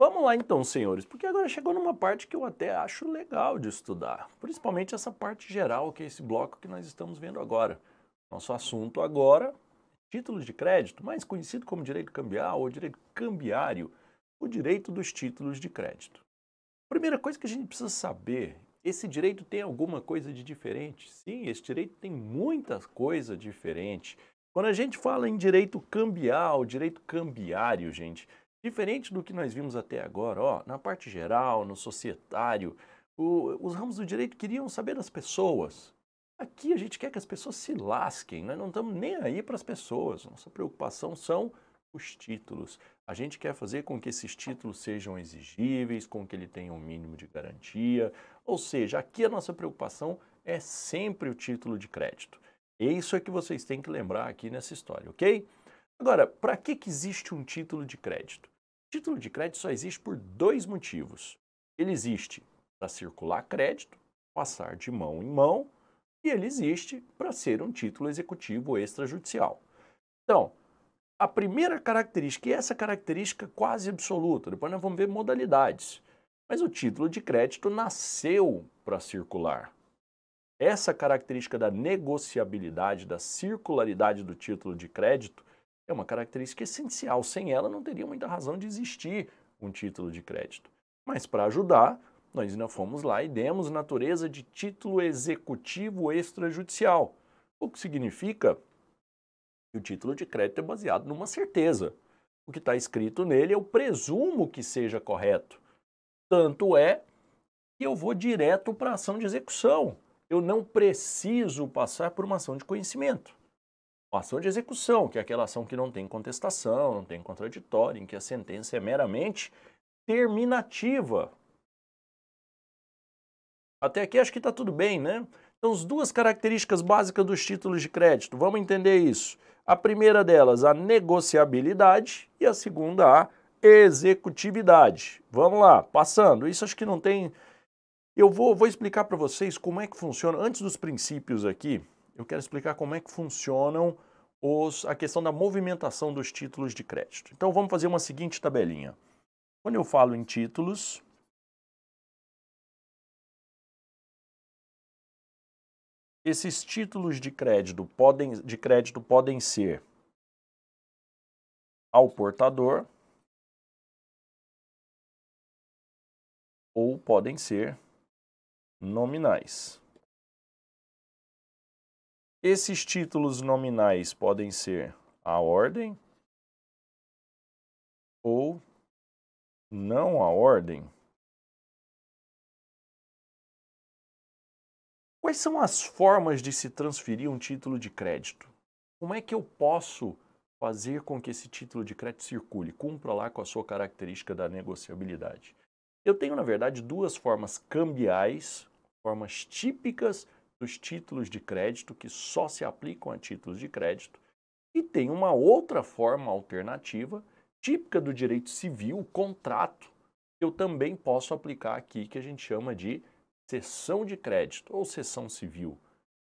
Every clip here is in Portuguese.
Vamos lá então, senhores, porque agora chegou numa parte que eu até acho legal de estudar, principalmente essa parte geral, que é esse bloco que nós estamos vendo agora. Nosso assunto agora, títulos de crédito, mais conhecido como direito cambial ou direito cambiário, o direito dos títulos de crédito. A primeira coisa que a gente precisa saber esse direito tem alguma coisa de diferente? Sim, esse direito tem muita coisa diferente. Quando a gente fala em direito cambial, direito cambiário, gente, diferente do que nós vimos até agora, ó, na parte geral, no societário, o, os ramos do direito queriam saber das pessoas. Aqui a gente quer que as pessoas se lasquem, nós não estamos nem aí para as pessoas. Nossa preocupação são os títulos. A gente quer fazer com que esses títulos sejam exigíveis, com que ele tenha um mínimo de garantia, ou seja, aqui a nossa preocupação é sempre o título de crédito. E é isso é que vocês têm que lembrar aqui nessa história, ok? Agora, para que, que existe um título de crédito? título de crédito só existe por dois motivos. Ele existe para circular crédito, passar de mão em mão, e ele existe para ser um título executivo extrajudicial. Então, a primeira característica, e essa característica quase absoluta, depois nós vamos ver modalidades, mas o título de crédito nasceu para circular. Essa característica da negociabilidade, da circularidade do título de crédito é uma característica essencial. Sem ela, não teria muita razão de existir um título de crédito. Mas para ajudar, nós ainda fomos lá e demos natureza de título executivo extrajudicial, o que significa que o título de crédito é baseado numa certeza. O que está escrito nele eu é presumo que seja correto. Tanto é que eu vou direto para a ação de execução. Eu não preciso passar por uma ação de conhecimento. Uma ação de execução, que é aquela ação que não tem contestação, não tem contraditório, em que a sentença é meramente terminativa. Até aqui acho que está tudo bem, né? Então, as duas características básicas dos títulos de crédito, vamos entender isso. A primeira delas, a negociabilidade, e a segunda, a executividade. Vamos lá, passando. Isso acho que não tem. Eu vou, vou explicar para vocês como é que funciona. Antes dos princípios aqui, eu quero explicar como é que funcionam os, a questão da movimentação dos títulos de crédito. Então vamos fazer uma seguinte tabelinha. Quando eu falo em títulos, esses títulos de crédito podem, de crédito podem ser ao portador, ou podem ser nominais. Esses títulos nominais podem ser a ordem ou não a ordem. Quais são as formas de se transferir um título de crédito? Como é que eu posso fazer com que esse título de crédito circule, cumpra lá com a sua característica da negociabilidade? Eu tenho, na verdade, duas formas cambiais, formas típicas dos títulos de crédito, que só se aplicam a títulos de crédito, e tem uma outra forma alternativa, típica do direito civil, o contrato, que eu também posso aplicar aqui, que a gente chama de cessão de crédito ou cessão civil,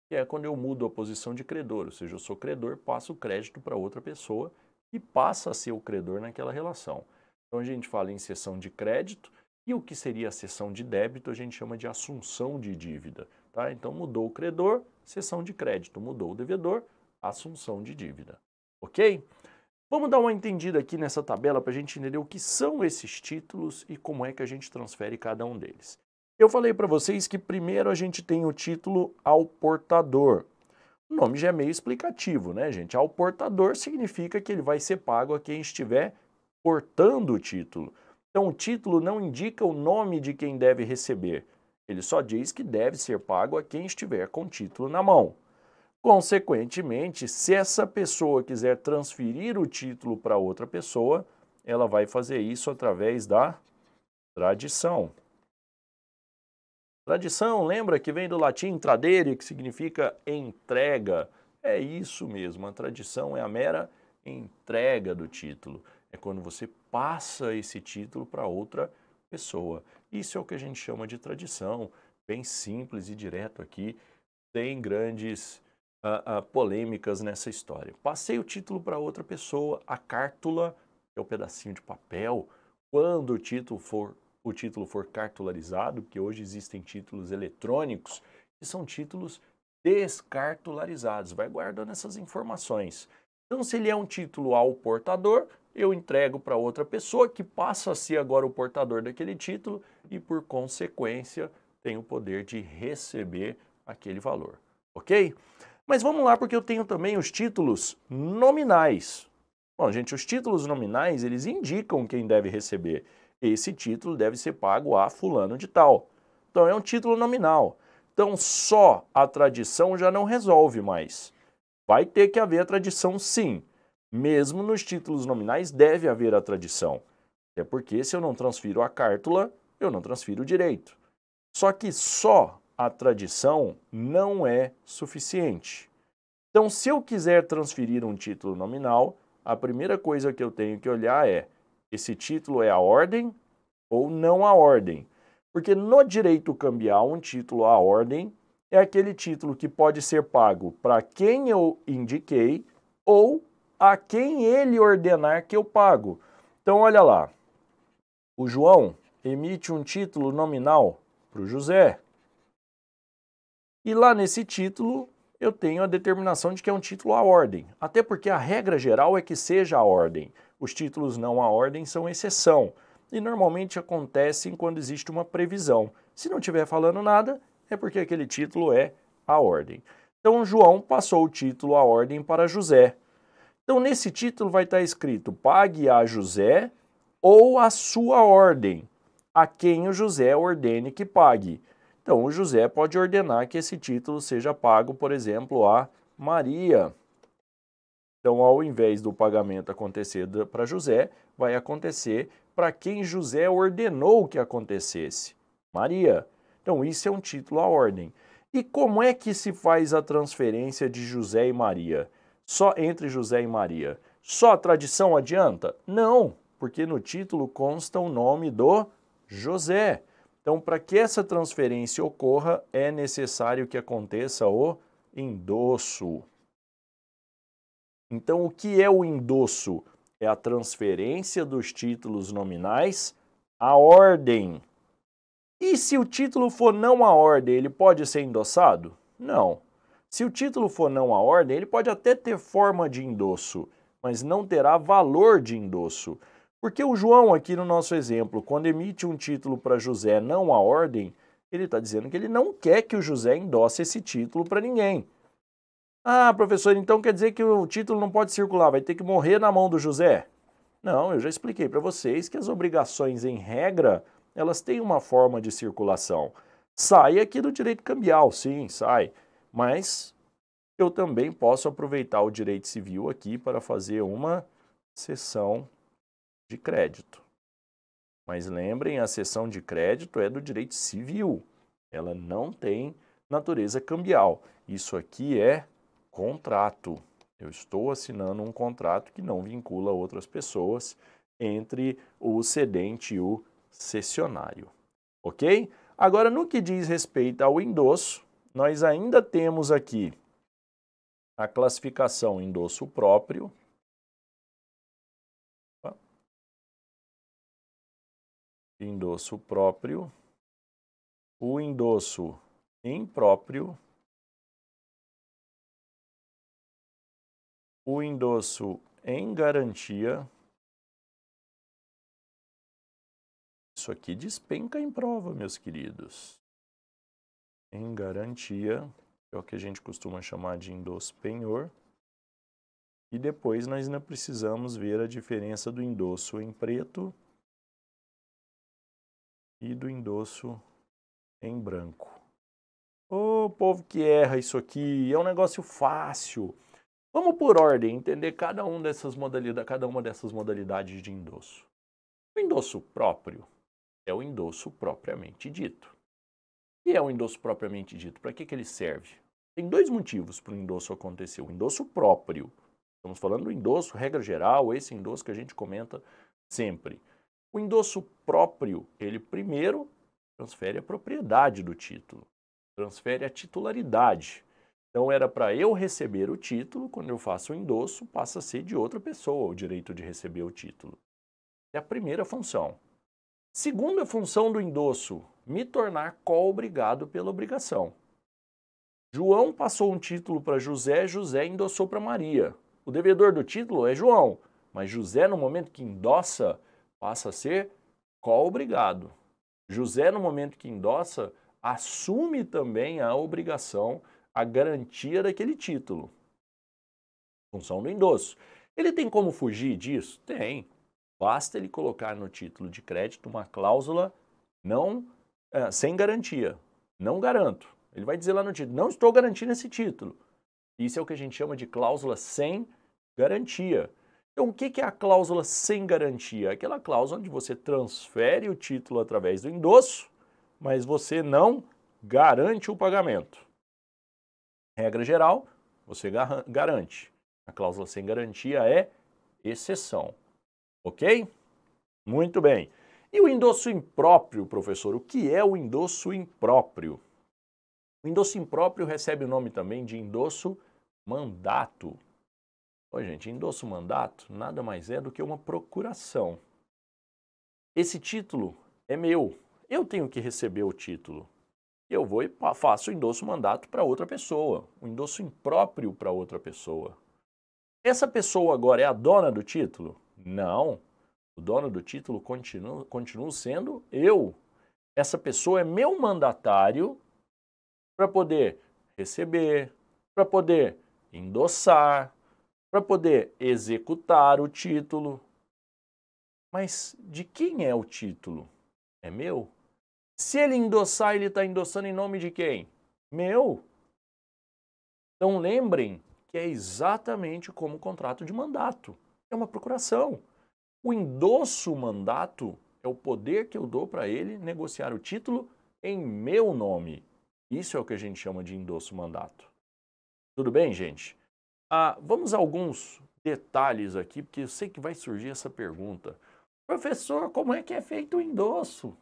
que é quando eu mudo a posição de credor, ou seja, eu sou credor, passo o crédito para outra pessoa e passa a ser o credor naquela relação. Então a gente fala em cessão de crédito, e o que seria a cessão de débito, a gente chama de assunção de dívida. Tá? Então mudou o credor, cessão de crédito. Mudou o devedor, assunção de dívida. Ok? Vamos dar uma entendida aqui nessa tabela para a gente entender o que são esses títulos e como é que a gente transfere cada um deles. Eu falei para vocês que primeiro a gente tem o título ao portador. O nome já é meio explicativo, né, gente? Ao portador significa que ele vai ser pago a quem estiver portando o título. Então, o título não indica o nome de quem deve receber. Ele só diz que deve ser pago a quem estiver com o título na mão. Consequentemente, se essa pessoa quiser transferir o título para outra pessoa, ela vai fazer isso através da tradição. Tradição, lembra que vem do latim tradere, que significa entrega. É isso mesmo, a tradição é a mera entrega do título. É quando você passa esse título para outra pessoa. Isso é o que a gente chama de tradição, bem simples e direto aqui, sem grandes uh, uh, polêmicas nessa história. Passei o título para outra pessoa, a cártula, que é o pedacinho de papel, quando o título for o título for cartularizado, porque hoje existem títulos eletrônicos que são títulos descartularizados. Vai guardando essas informações. Então, se ele é um título ao portador, eu entrego para outra pessoa que passa a ser agora o portador daquele título e, por consequência, tem o poder de receber aquele valor. Ok? Mas vamos lá, porque eu tenho também os títulos nominais. Bom, gente, os títulos nominais, eles indicam quem deve receber. Esse título deve ser pago a fulano de tal. Então, é um título nominal. Então, só a tradição já não resolve mais. Vai ter que haver a tradição, sim. Mesmo nos títulos nominais deve haver a tradição, até porque se eu não transfiro a cártula, eu não transfiro o direito. Só que só a tradição não é suficiente. Então, se eu quiser transferir um título nominal, a primeira coisa que eu tenho que olhar é: esse título é a ordem ou não a ordem? Porque no direito cambial, um título à ordem é aquele título que pode ser pago para quem eu indiquei ou a quem ele ordenar que eu pago. Então, olha lá. O João emite um título nominal para o José. E lá nesse título eu tenho a determinação de que é um título à ordem. Até porque a regra geral é que seja à ordem. Os títulos não à ordem são exceção. E normalmente acontecem quando existe uma previsão. Se não estiver falando nada, é porque aquele título é à ordem. Então João passou o título à ordem para José. Então, nesse título vai estar escrito: pague a José ou a sua ordem, a quem o José ordene que pague. Então, o José pode ordenar que esse título seja pago, por exemplo, a Maria. Então, ao invés do pagamento acontecer para José, vai acontecer para quem José ordenou que acontecesse, Maria. Então, isso é um título à ordem. E como é que se faz a transferência de José e Maria? só entre José e Maria. Só a tradição adianta? Não, porque no título consta o nome do José. Então, para que essa transferência ocorra, é necessário que aconteça o endosso. Então, o que é o endosso? É a transferência dos títulos nominais à ordem. E se o título for não à ordem, ele pode ser endossado? Não. Se o título for não à ordem, ele pode até ter forma de endosso, mas não terá valor de endosso. Porque o João, aqui no nosso exemplo, quando emite um título para José não à ordem, ele está dizendo que ele não quer que o José endosse esse título para ninguém. Ah, professor, então quer dizer que o título não pode circular, vai ter que morrer na mão do José? Não, eu já expliquei para vocês que as obrigações, em regra, elas têm uma forma de circulação. Sai aqui do direito cambial, sim, sai mas eu também posso aproveitar o direito civil aqui para fazer uma cessão de crédito. Mas lembrem, a cessão de crédito é do direito civil, ela não tem natureza cambial. Isso aqui é contrato. Eu estou assinando um contrato que não vincula outras pessoas entre o cedente e o cessionário. Ok? Agora, no que diz respeito ao endosso, nós ainda temos aqui a classificação endosso próprio. Endosso próprio. O endosso impróprio. O endosso em garantia. Isso aqui despenca em prova, meus queridos em garantia, é o que a gente costuma chamar de endosso penhor, E depois nós ainda precisamos ver a diferença do endosso em preto e do endosso em branco. Ô oh, povo que erra isso aqui, é um negócio fácil. Vamos por ordem entender cada, um dessas cada uma dessas modalidades de endosso. O endosso próprio é o endosso propriamente dito que é o endosso propriamente dito? Para que, que ele serve? Tem dois motivos para o endosso acontecer. O endosso próprio, estamos falando do endosso, regra geral, esse endosso que a gente comenta sempre. O endosso próprio, ele primeiro transfere a propriedade do título, transfere a titularidade. Então era para eu receber o título, quando eu faço o endosso, passa a ser de outra pessoa o direito de receber o título. É a primeira função. Segunda função do endosso, me tornar co-obrigado pela obrigação. João passou um título para José, José endossou para Maria. O devedor do título é João, mas José, no momento que endossa, passa a ser co-obrigado. José, no momento que endossa, assume também a obrigação, a garantia daquele título. Função do endosso. Ele tem como fugir disso? Tem. Basta ele colocar no título de crédito uma cláusula não é, sem garantia. Não garanto. Ele vai dizer lá no título: não estou garantindo esse título. Isso é o que a gente chama de cláusula sem garantia. Então, o que é a cláusula sem garantia? Aquela cláusula onde você transfere o título através do endosso, mas você não garante o pagamento. Regra geral, você garante. A cláusula sem garantia é exceção. Ok? Muito bem. E o endosso impróprio, professor? O que é o endosso impróprio? O endosso impróprio recebe o nome também de endosso mandato. Ô, gente, endosso mandato nada mais é do que uma procuração. Esse título é meu. Eu tenho que receber o título. Eu vou e faço o endosso mandato para outra pessoa, o endosso impróprio para outra pessoa. Essa pessoa agora é a dona do título? Não. O dono do título continua, continuo sendo eu. Essa pessoa é meu mandatário para poder receber, para poder endossar, para poder executar o título. Mas de quem é o título? É meu? Se ele endossar, ele está endossando em nome de quem? Meu. Então lembrem que é exatamente como o contrato de mandato. É uma procuração. O endosso mandato é o poder que eu dou para ele negociar o título em meu nome. Isso é o que a gente chama de endosso mandato. Tudo bem, gente? Ah, vamos a alguns detalhes aqui, porque eu sei que vai surgir essa pergunta. Professor, como é que é feito o endosso?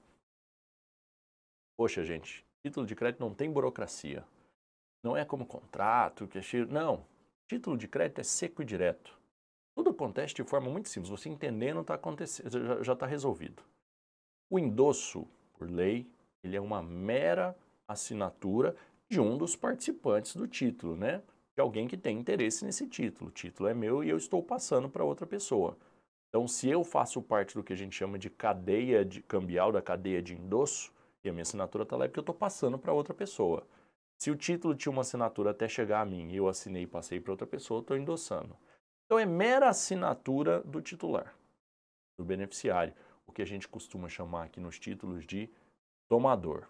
Poxa, gente, título de crédito não tem burocracia. Não é como contrato, que é cheio. Não. Título de crédito é seco e direto. Tudo acontece de forma muito simples. Você entendendo tá acontecendo, já está resolvido. O endosso, por lei, ele é uma mera assinatura de um dos participantes do título, né? De alguém que tem interesse nesse título. O título é meu e eu estou passando para outra pessoa. Então, se eu faço parte do que a gente chama de cadeia de, cambial, da cadeia de endosso, e a minha assinatura está lá é porque eu estou passando para outra pessoa. Se o título tinha uma assinatura até chegar a mim e eu assinei e passei para outra pessoa, eu estou endossando. Então é mera assinatura do titular, do beneficiário, o que a gente costuma chamar aqui nos títulos de tomador.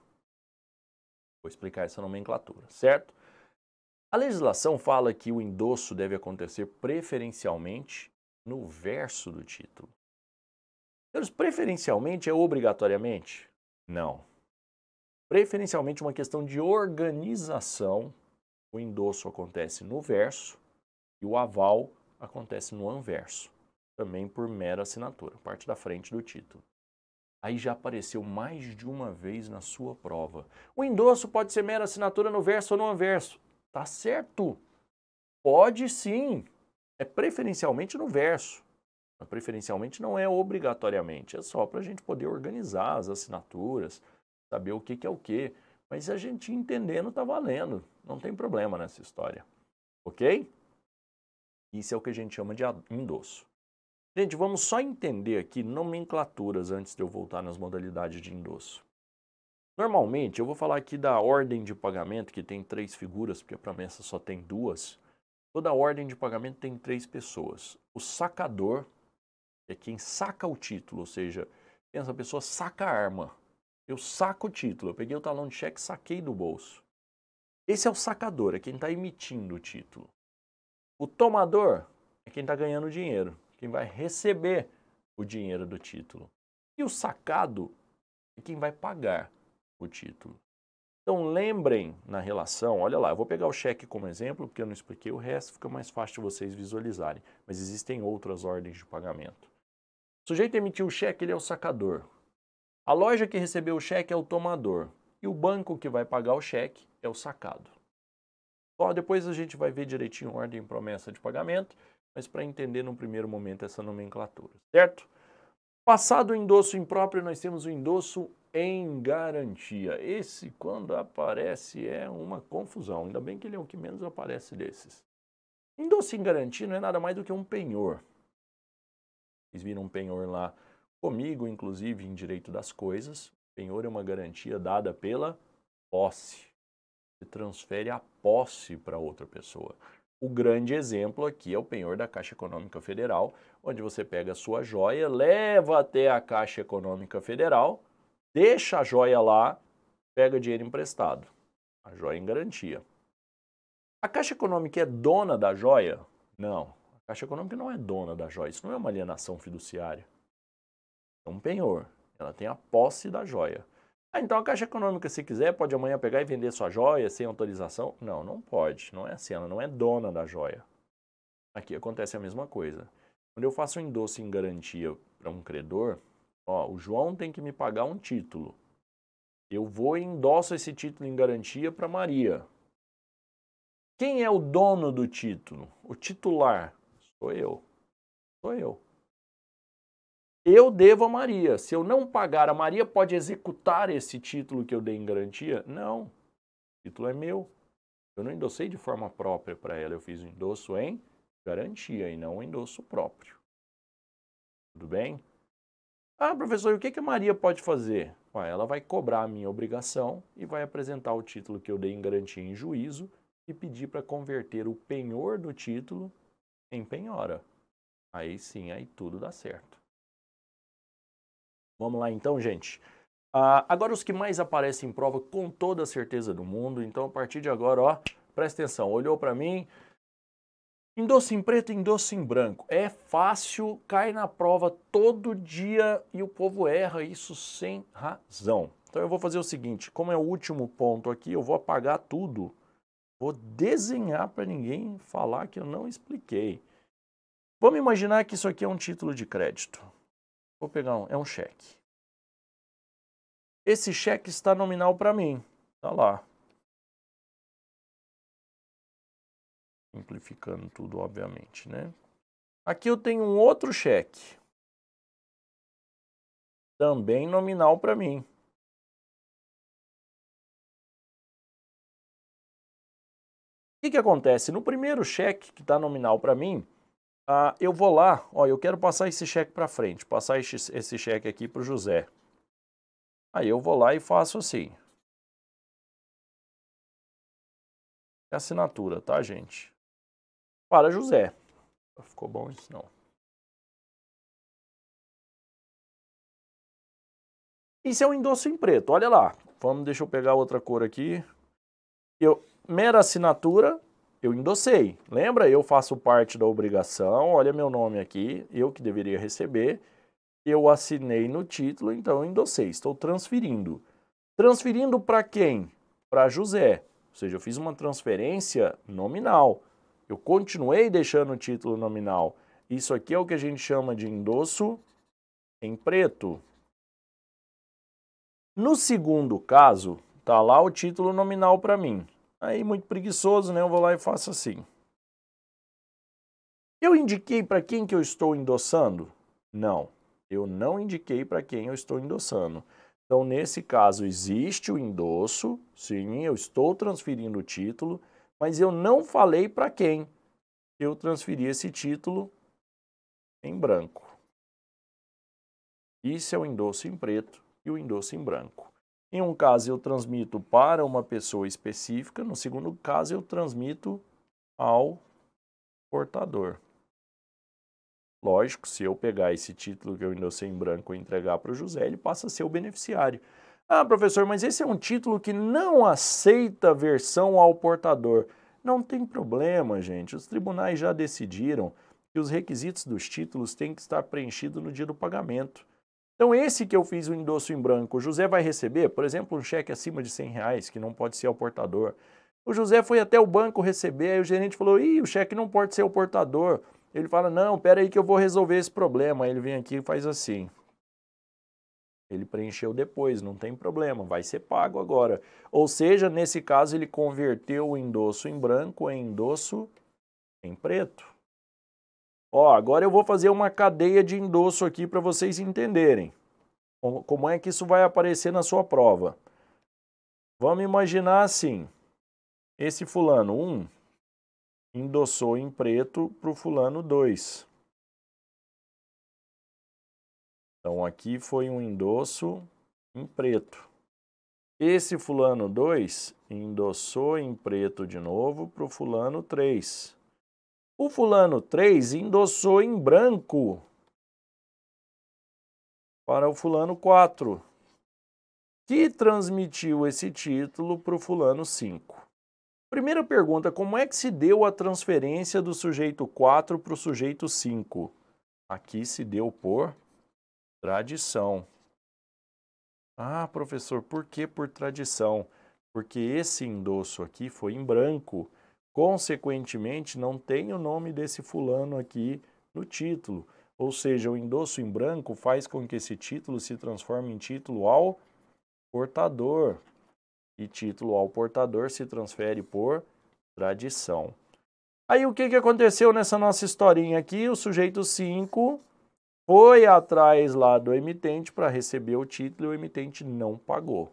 Vou explicar essa nomenclatura, certo? A legislação fala que o endosso deve acontecer preferencialmente no verso do título. Então, preferencialmente é obrigatoriamente? Não. Preferencialmente uma questão de organização. O endosso acontece no verso e o aval acontece no anverso, também por mera assinatura, parte da frente do título. Aí já apareceu mais de uma vez na sua prova. O endosso pode ser mera assinatura no verso ou no anverso. Tá certo? Pode sim. É preferencialmente no verso. Mas preferencialmente não é obrigatoriamente. É só para a gente poder organizar as assinaturas, saber o que, que é o que. Mas a gente entendendo tá valendo. Não tem problema nessa história. Ok? Isso é o que a gente chama de endosso. Gente, vamos só entender aqui nomenclaturas antes de eu voltar nas modalidades de endosso. Normalmente, eu vou falar aqui da ordem de pagamento, que tem três figuras, porque a promessa só tem duas. Toda ordem de pagamento tem três pessoas. O sacador é quem saca o título, ou seja, essa pessoa saca a arma. Eu saco o título, eu peguei o talão de cheque, saquei do bolso. Esse é o sacador, é quem está emitindo o título. O tomador é quem está ganhando dinheiro, quem vai receber o dinheiro do título. E o sacado é quem vai pagar o título. Então lembrem na relação, olha lá, eu vou pegar o cheque como exemplo, porque eu não expliquei o resto, fica mais fácil de vocês visualizarem, mas existem outras ordens de pagamento. O sujeito emitiu o cheque, ele é o sacador. A loja que recebeu o cheque é o tomador, e o banco que vai pagar o cheque é o sacado. Bom, depois a gente vai ver direitinho ordem e promessa de pagamento, mas para entender no primeiro momento essa nomenclatura, certo? Passado o endosso impróprio, nós temos o endosso em garantia. Esse, quando aparece, é uma confusão. Ainda bem que ele é o que menos aparece desses. Endosso em garantia não é nada mais do que um penhor. Vocês viram um penhor lá comigo, inclusive, em direito das coisas. penhor é uma garantia dada pela posse transfere a posse para outra pessoa. O grande exemplo aqui é o penhor da Caixa Econômica Federal, onde você pega a sua joia, leva até a Caixa Econômica Federal, deixa a joia lá, pega dinheiro emprestado. A joia em garantia. A Caixa Econômica é dona da joia? Não. A Caixa Econômica não é dona da joia. Isso não é uma alienação fiduciária. É um penhor. Ela tem a posse da joia. Ah, então a Caixa Econômica, se quiser, pode amanhã pegar e vender sua joia sem autorização? Não, não pode. Não é assim, ela não é dona da joia. Aqui acontece a mesma coisa. Quando eu faço um endosso em garantia para um credor, ó, o João tem que me pagar um título. Eu vou e endosso esse título em garantia para Maria. Quem é o dono do título? O titular? Sou eu. Sou eu eu devo a Maria. Se eu não pagar, a Maria pode executar esse título que eu dei em garantia? Não. O título é meu. Eu não endossei de forma própria para ela. Eu fiz o um endosso em garantia e não o um endosso próprio. Tudo bem? Ah, professor, o que, que a Maria pode fazer? Ué, ela vai cobrar a minha obrigação e vai apresentar o título que eu dei em garantia em juízo e pedir para converter o penhor do título em penhora. Aí sim, aí tudo dá certo. Vamos lá então, gente. Ah, agora os que mais aparecem em prova com toda a certeza do mundo. Então, a partir de agora, ó, presta atenção. Olhou para mim, Em doce em preto e doce em branco. É fácil, cai na prova todo dia e o povo erra isso sem razão. Então eu vou fazer o seguinte, como é o último ponto aqui, eu vou apagar tudo. Vou desenhar para ninguém falar que eu não expliquei. Vamos imaginar que isso aqui é um título de crédito. Vou pegar um, é um cheque. Esse cheque está nominal para mim. Tá lá. Simplificando tudo, obviamente, né? Aqui eu tenho um outro cheque. Também nominal para mim. O que, que acontece? No primeiro cheque que está nominal para mim, ah, eu vou lá, ó, eu quero passar esse cheque para frente, passar esse, esse cheque aqui para o José. Aí eu vou lá e faço assim. É assinatura, tá, gente? Para José. Ficou bom isso? Não. Isso é um endosso em preto, olha lá. Vamos, deixa eu pegar outra cor aqui. Eu, mera assinatura, eu endossei. Lembra? Eu faço parte da obrigação, olha meu nome aqui, eu que deveria receber. Eu assinei no título, então eu endossei. Estou transferindo. Transferindo para quem? Para José. Ou seja, eu fiz uma transferência nominal. Eu continuei deixando o título nominal. Isso aqui é o que a gente chama de endosso em preto. No segundo caso, tá lá o título nominal para mim. Aí, muito preguiçoso, né? Eu vou lá e faço assim. Eu indiquei para quem que eu estou endossando? Não, eu não indiquei para quem eu estou endossando. Então, nesse caso, existe o endosso, sim, eu estou transferindo o título, mas eu não falei para quem eu transferi esse título em branco. Isso é o endosso em preto e o endosso em branco. Em um caso, eu transmito para uma pessoa específica, no segundo caso, eu transmito ao portador. Lógico, se eu pegar esse título que eu endossei em branco e entregar para o José, ele passa a ser o beneficiário. Ah, professor, mas esse é um título que não aceita versão ao portador. Não tem problema, gente. Os tribunais já decidiram que os requisitos dos títulos têm que estar preenchidos no dia do pagamento. Então, esse que eu fiz o endosso em branco, o José vai receber, por exemplo, um cheque acima de 100 reais, que não pode ser ao portador. O José foi até o banco receber, aí o gerente falou, ih, o cheque não pode ser ao portador. Ele fala, não, espera aí que eu vou resolver esse problema. Aí ele vem aqui e faz assim. Ele preencheu depois, não tem problema, vai ser pago agora. Ou seja, nesse caso, ele converteu o endosso em branco em endosso em preto. Ó, agora eu vou fazer uma cadeia de endosso aqui para vocês entenderem como é que isso vai aparecer na sua prova. Vamos imaginar assim, esse fulano 1 um, endossou em preto para o fulano 2. Então aqui foi um endosso em preto. Esse fulano 2 endossou em preto de novo para o fulano 3. O fulano 3 endossou em branco para o fulano 4, que transmitiu esse título para o fulano 5. Primeira pergunta, como é que se deu a transferência do sujeito 4 para o sujeito 5? Aqui se deu por tradição. Ah, professor, por que por tradição? Porque esse endosso aqui foi em branco. Consequentemente, não tem o nome desse fulano aqui no título. Ou seja, o endosso em branco faz com que esse título se transforme em título ao portador. E título ao portador se transfere por tradição. Aí o que, que aconteceu nessa nossa historinha aqui? O sujeito 5 foi atrás lá do emitente para receber o título e o emitente não pagou.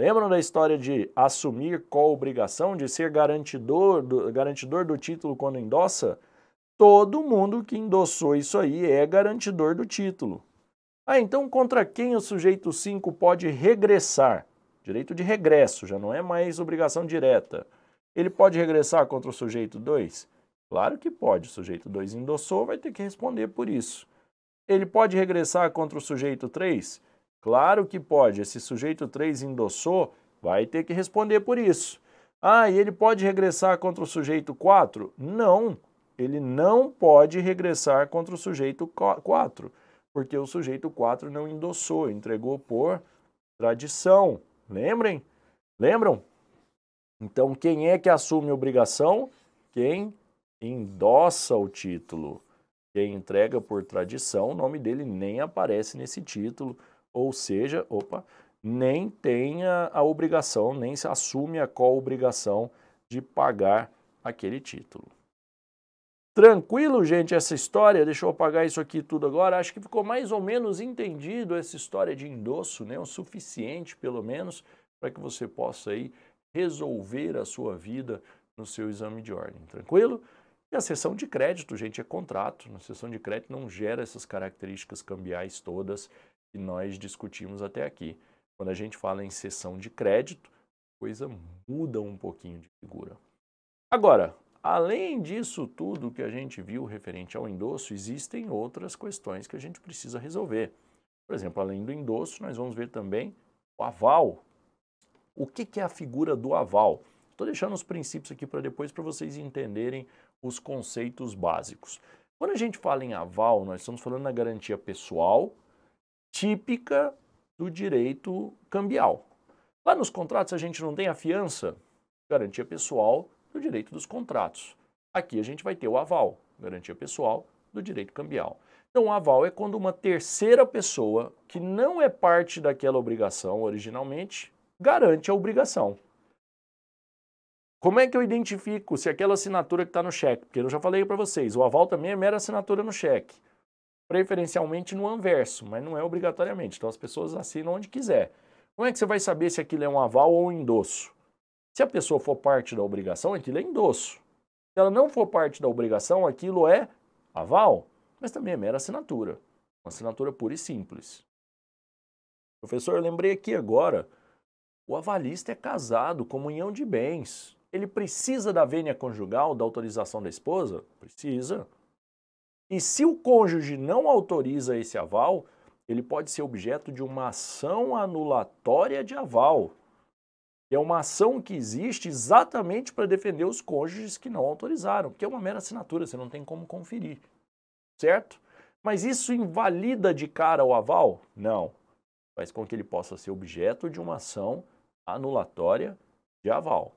Lembram da história de assumir qual obrigação, de ser garantidor do, garantidor do título quando endossa? Todo mundo que endossou isso aí é garantidor do título. Ah, então contra quem o sujeito 5 pode regressar? Direito de regresso, já não é mais obrigação direta. Ele pode regressar contra o sujeito 2? Claro que pode. O sujeito 2 endossou, vai ter que responder por isso. Ele pode regressar contra o sujeito 3? Claro que pode. Esse sujeito 3 endossou, vai ter que responder por isso. Ah, e ele pode regressar contra o sujeito 4? Não, ele não pode regressar contra o sujeito 4, porque o sujeito 4 não endossou, entregou por tradição. Lembrem? Lembram? Então, quem é que assume obrigação? Quem endossa o título. Quem entrega por tradição, o nome dele nem aparece nesse título, ou seja, opa, nem tenha a, obrigação, nem se assume a co-obrigação de pagar aquele título. Tranquilo, gente, essa história? Deixa eu apagar isso aqui tudo agora. Acho que ficou mais ou menos entendido essa história de endosso, né? O suficiente, pelo menos, para que você possa aí resolver a sua vida no seu exame de ordem. Tranquilo? E a sessão de crédito, gente, é contrato. Na sessão de crédito não gera essas características cambiais todas que nós discutimos até aqui. Quando a gente fala em sessão de crédito, a coisa muda um pouquinho de figura. Agora, além disso tudo que a gente viu referente ao endosso, existem outras questões que a gente precisa resolver. Por exemplo, além do endosso, nós vamos ver também o aval. O que, que é a figura do aval? Estou deixando os princípios aqui para depois para vocês entenderem os conceitos básicos. Quando a gente fala em aval, nós estamos falando na garantia pessoal, típica do direito cambial. Lá nos contratos a gente não tem a fiança, garantia pessoal do direito dos contratos. Aqui a gente vai ter o aval, garantia pessoal do direito cambial. Então, o aval é quando uma terceira pessoa que não é parte daquela obrigação originalmente garante a obrigação. Como é que eu identifico se aquela assinatura que está no cheque? Porque eu já falei para vocês, o aval também é mera assinatura no cheque preferencialmente no anverso, mas não é obrigatoriamente. Então as pessoas assinam onde quiser. Como é que você vai saber se aquilo é um aval ou um endosso? Se a pessoa for parte da obrigação, aquilo é endosso. Se ela não for parte da obrigação, aquilo é aval, mas também é mera assinatura. Uma assinatura pura e simples. Professor, eu lembrei aqui agora, o avalista é casado, comunhão de bens. Ele precisa da vênia conjugal, da autorização da esposa? Precisa. E se o cônjuge não autoriza esse aval, ele pode ser objeto de uma ação anulatória de aval. É uma ação que existe exatamente para defender os cônjuges que não autorizaram, que é uma mera assinatura, você não tem como conferir, certo? Mas isso invalida de cara o aval? Não. Faz com que ele possa ser objeto de uma ação anulatória de aval.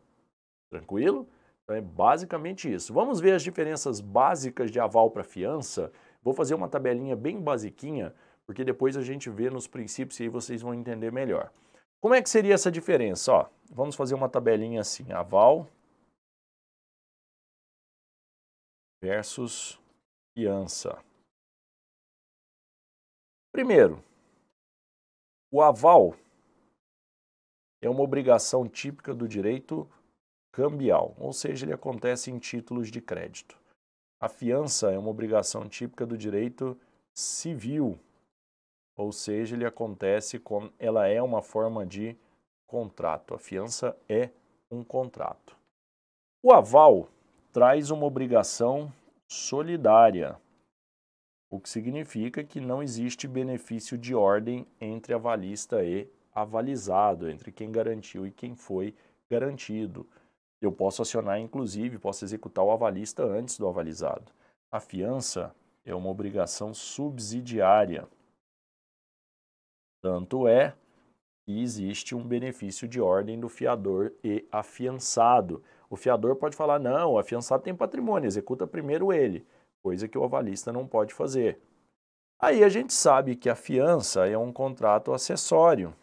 Tranquilo? Então é basicamente isso. Vamos ver as diferenças básicas de aval para fiança? Vou fazer uma tabelinha bem basiquinha, porque depois a gente vê nos princípios e aí vocês vão entender melhor. Como é que seria essa diferença? Ó, vamos fazer uma tabelinha assim, aval versus fiança. Primeiro, o aval é uma obrigação típica do direito cambial, ou seja, ele acontece em títulos de crédito. A fiança é uma obrigação típica do direito civil, ou seja, ele acontece com ela é uma forma de contrato. A fiança é um contrato. O aval traz uma obrigação solidária, o que significa que não existe benefício de ordem entre avalista e avalizado, entre quem garantiu e quem foi garantido. Eu posso acionar, inclusive, posso executar o avalista antes do avalizado. A fiança é uma obrigação subsidiária. Tanto é que existe um benefício de ordem do fiador e afiançado. O fiador pode falar: não, o afiançado tem patrimônio, executa primeiro ele, coisa que o avalista não pode fazer. Aí a gente sabe que a fiança é um contrato acessório.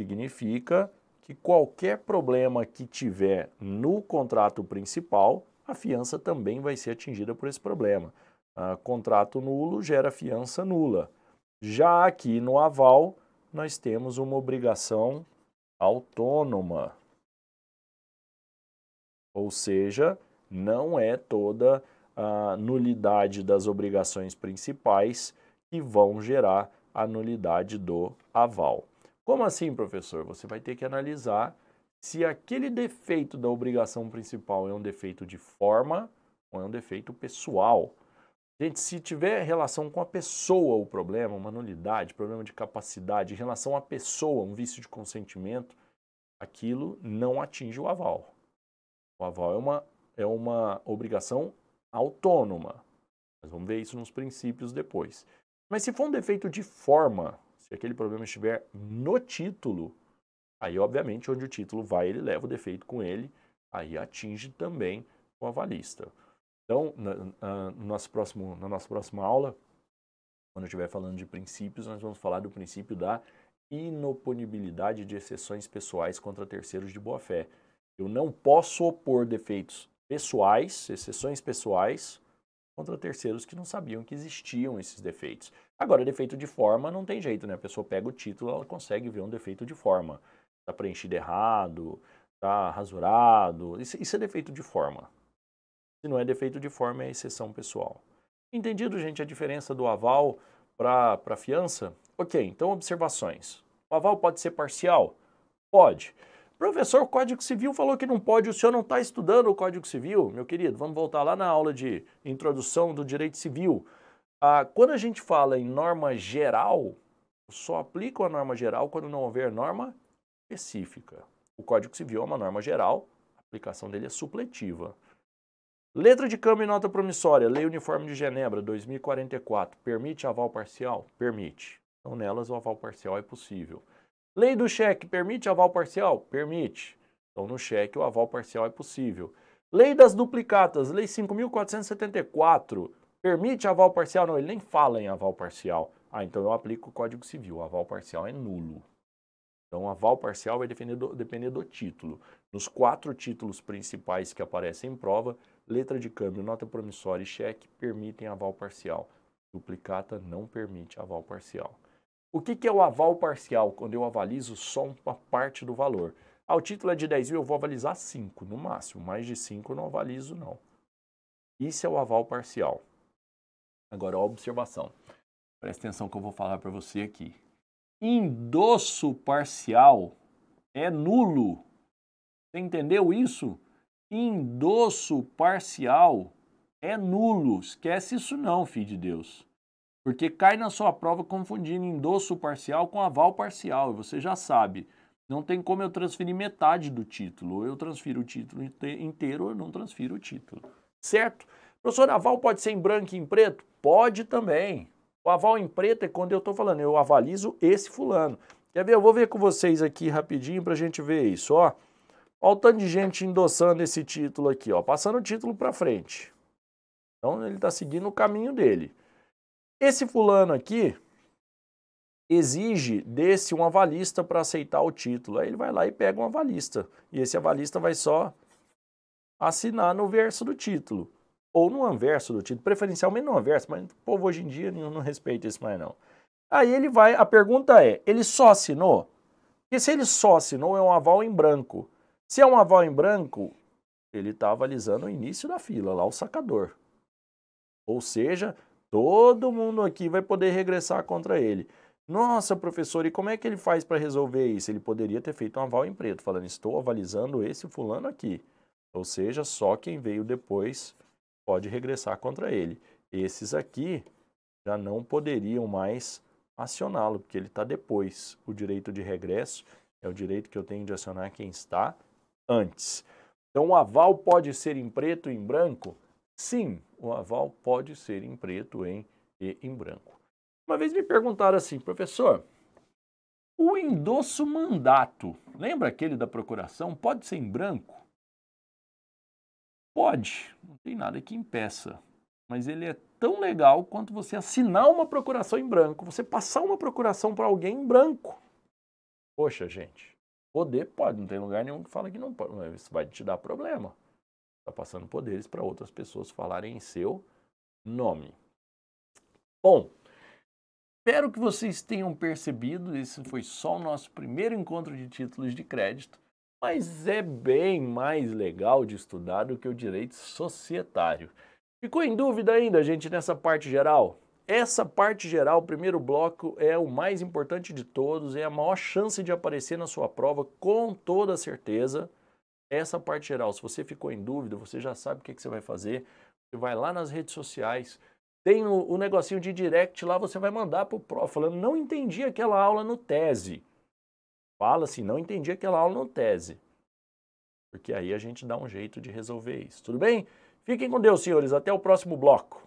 Significa que qualquer problema que tiver no contrato principal, a fiança também vai ser atingida por esse problema. Ah, contrato nulo gera fiança nula. Já aqui no aval, nós temos uma obrigação autônoma. Ou seja, não é toda a nulidade das obrigações principais que vão gerar a nulidade do aval. Como assim, professor? Você vai ter que analisar se aquele defeito da obrigação principal é um defeito de forma ou é um defeito pessoal. Gente, se tiver relação com a pessoa o problema, uma nulidade, problema de capacidade, em relação à pessoa, um vício de consentimento, aquilo não atinge o aval. O aval é uma, é uma obrigação autônoma. Mas vamos ver isso nos princípios depois. Mas se for um defeito de forma, se aquele problema estiver no título, aí obviamente onde o título vai, ele leva o defeito com ele, aí atinge também o avalista. Então, na, na, no nosso próximo, na nossa próxima aula, quando eu estiver falando de princípios, nós vamos falar do princípio da inoponibilidade de exceções pessoais contra terceiros de boa-fé. Eu não posso opor defeitos pessoais, exceções pessoais, contra terceiros que não sabiam que existiam esses defeitos. Agora, defeito de forma não tem jeito, né? A pessoa pega o título, ela consegue ver um defeito de forma. Está preenchido errado, está rasurado. Isso, isso é defeito de forma. Se não é defeito de forma, é exceção pessoal. Entendido, gente, a diferença do aval para fiança? Ok, então observações. O aval pode ser parcial? Pode. Professor, o Código Civil falou que não pode, o senhor não está estudando o Código Civil? Meu querido, vamos voltar lá na aula de introdução do direito civil. Ah, quando a gente fala em norma geral, só aplico a norma geral quando não houver norma específica. O Código Civil é uma norma geral, a aplicação dele é supletiva. Letra de câmbio e nota promissória, Lei Uniforme de Genebra, 2044, permite aval parcial? Permite. Então, nelas, o aval parcial é possível. Lei do cheque, permite aval parcial? Permite. Então, no cheque, o aval parcial é possível. Lei das duplicatas, Lei 5474, Permite aval parcial? Não, ele nem fala em aval parcial. Ah, então eu aplico o Código Civil. aval parcial é nulo. Então, o aval parcial vai depender do, depender do título. Nos quatro títulos principais que aparecem em prova, letra de câmbio, nota promissória e cheque permitem aval parcial. Duplicata não permite aval parcial. O que, que é o aval parcial? Quando eu avalizo só uma parte do valor. Ah, o título é de 10 mil, eu vou avalizar 5 no máximo. Mais de 5 eu não avalizo, não. Isso é o aval parcial. Agora, observação. Presta atenção que eu vou falar para você aqui. Endosso parcial é nulo. Você entendeu isso? Endosso parcial é nulo. Esquece isso não, filho de Deus. Porque cai na sua prova confundindo endosso parcial com aval parcial. você já sabe, não tem como eu transferir metade do título. Ou eu transfiro o título inteiro ou eu não transfiro o título. Certo? Professor, aval pode ser em branco e em preto? Pode também. O aval em preto é quando eu estou falando, eu avalizo esse fulano. Quer ver? Eu vou ver com vocês aqui rapidinho para a gente ver isso, ó. Olha o tanto de gente endossando esse título aqui, ó, passando o título para frente. Então ele está seguindo o caminho dele. Esse fulano aqui exige desse um avalista para aceitar o título. Aí ele vai lá e pega um avalista. E esse avalista vai só assinar no verso do título ou no anverso do título, tipo, preferencialmente no anverso, mas o povo hoje em dia não, respeita isso mais não. Aí ele vai, a pergunta é, ele só assinou? Porque se ele só assinou, é um aval em branco. Se é um aval em branco, ele está avalizando o início da fila, lá o sacador. Ou seja, todo mundo aqui vai poder regressar contra ele. Nossa, professor, e como é que ele faz para resolver isso? Ele poderia ter feito um aval em preto, falando, estou avalizando esse fulano aqui. Ou seja, só quem veio depois pode regressar contra ele. Esses aqui já não poderiam mais acioná-lo, porque ele está depois. O direito de regresso é o direito que eu tenho de acionar quem está antes. Então, o aval pode ser em preto e em branco? Sim, o aval pode ser em preto em, e em branco. Uma vez me perguntaram assim, professor, o endosso mandato, lembra aquele da procuração, pode ser em branco? Pode, não tem nada que impeça. Mas ele é tão legal quanto você assinar uma procuração em branco, você passar uma procuração para alguém em branco. Poxa, gente, poder pode, não tem lugar nenhum que fala que não pode, isso vai te dar problema. Está passando poderes para outras pessoas falarem em seu nome. Bom, espero que vocês tenham percebido, esse foi só o nosso primeiro encontro de títulos de crédito mas é bem mais legal de estudar do que o direito societário. Ficou em dúvida ainda, gente, nessa parte geral? Essa parte geral, o primeiro bloco, é o mais importante de todos, é a maior chance de aparecer na sua prova, com toda certeza. Essa parte geral, se você ficou em dúvida, você já sabe o que, é que você vai fazer. Você vai lá nas redes sociais, tem o, o negocinho de direct lá, você vai mandar para o prof, falando, não entendi aquela aula no tese. Fala assim, não entendi aquela aula no tese. Porque aí a gente dá um jeito de resolver isso. Tudo bem? Fiquem com Deus, senhores. Até o próximo bloco.